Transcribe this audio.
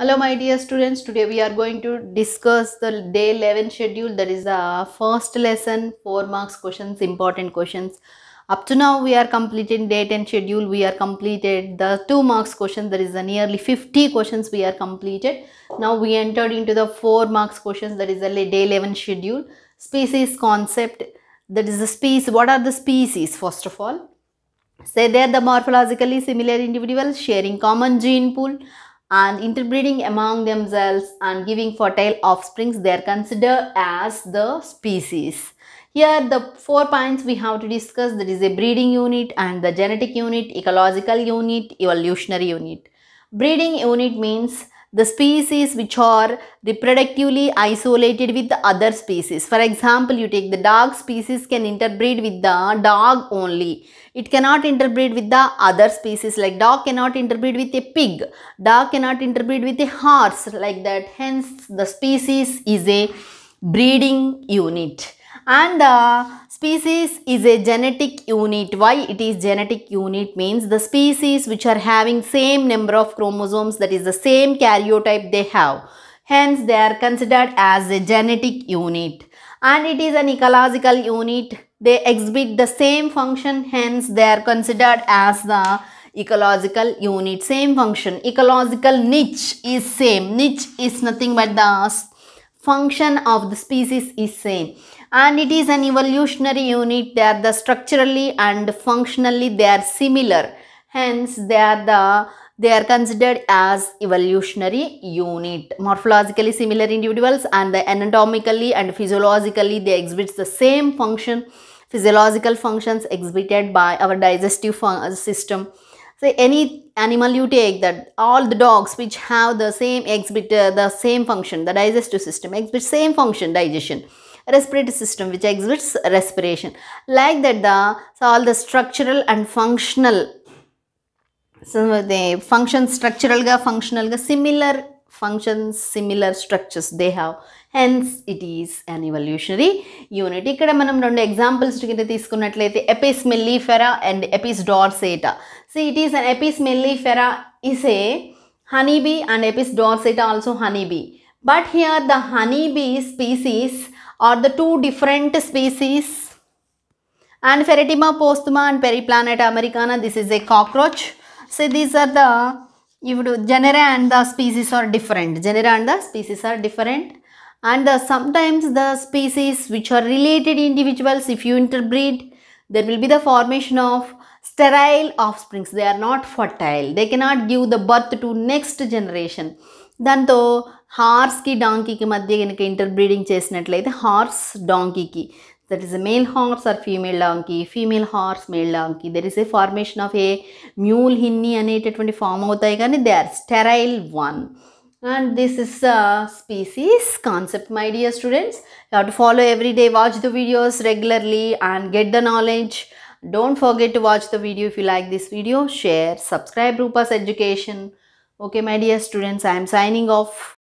hello my dear students today we are going to discuss the day 11 schedule that is the first lesson 4 marks questions important questions up to now we are completed day 10 schedule we are completed the 2 marks question that is the nearly 50 questions we are completed now we entered into the 4 marks questions that is the day 11 schedule species concept that is the species what are the species first of all say they're the morphologically similar individuals sharing common gene pool and interbreeding among themselves and giving fertile offsprings they are considered as the species. Here the four points we have to discuss that is a breeding unit and the genetic unit, ecological unit, evolutionary unit. Breeding unit means the species which are reproductively isolated with other species. For example, you take the dog species can interbreed with the dog only. It cannot interbreed with the other species like dog cannot interbreed with a pig. Dog cannot interbreed with a horse like that. Hence, the species is a breeding unit and the species is a genetic unit. Why it is genetic unit means the species which are having same number of chromosomes that is the same karyotype they have. Hence they are considered as a genetic unit and it is an ecological unit. They exhibit the same function hence they are considered as the ecological unit same function ecological niche is same niche is nothing but the function of the species is same and it is an evolutionary unit they are the structurally and functionally they are similar hence they are the they are considered as evolutionary unit morphologically similar individuals and the anatomically and physiologically they exhibit the same function physiological functions exhibited by our digestive uh, system so any animal you take that all the dogs which have the same exhibit uh, the same function the digestive system exhibit same function digestion respiratory system which exhibits respiration. Like that the so all the structural and functional so they function structural ga functional ga similar functions similar structures they have hence it is an evolutionary unit ఇక్కడ మనం రెండు examples కింద తీసుకున్నట్లయితే Apis mellifera and Apis dorsata so it is an Apis mellifera is a honeybee and Apis dorsata also honeybee but here the honeybee species or the two different species and Ferritima posthuma and Periplaneta americana this is a cockroach so these are the you do genera and the species are different genera and the species are different and the, sometimes the species which are related individuals if you interbreed there will be the formation of sterile offsprings they are not fertile they cannot give the birth to next generation దాంతో హార్స్కి డాంకీకి మధ్య కనుక interbreeding చేసినట్లయితే horse డాంకీకి that is a male horse or female donkey female horse male donkey there is a formation of a mule hinny అనేటటువంటి form అవుతాయి కానీ they are sterile one and this is species concept my dear students you to follow every day watch the videos regularly and get the knowledge don't forget to watch the video if you like this video share subscribe Rupa's education Okay, my dear students, I am signing off.